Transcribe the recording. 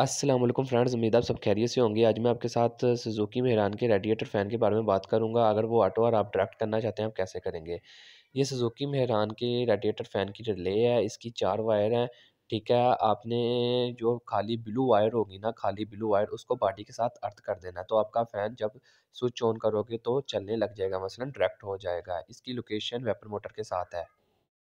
अस्सलाम वालेकुम फ्रेंड्स उम्मीद आप सब खैरियत से होंगे आज मैं आपके साथ सुजुकी में के रेडिएटर फ़ैन के बारे में बात करूंगा अगर वो ऑटो और आप डायरेक्ट करना चाहते हैं आप कैसे करेंगे ये सुजुकी में के रेडिएटर फ़ैन की रिले है इसकी चार वायर हैं ठीक है आपने जो खाली ब्लू वायर होगी ना खाली ब्लू वायर उसको बाटी के साथ अर्थ कर देना तो आपका फ़ैन जब स्विच ऑन करोगे तो चलने लग जाएगा मसलन डायरेक्ट हो जाएगा इसकी लोकेशन वेपर मोटर के साथ है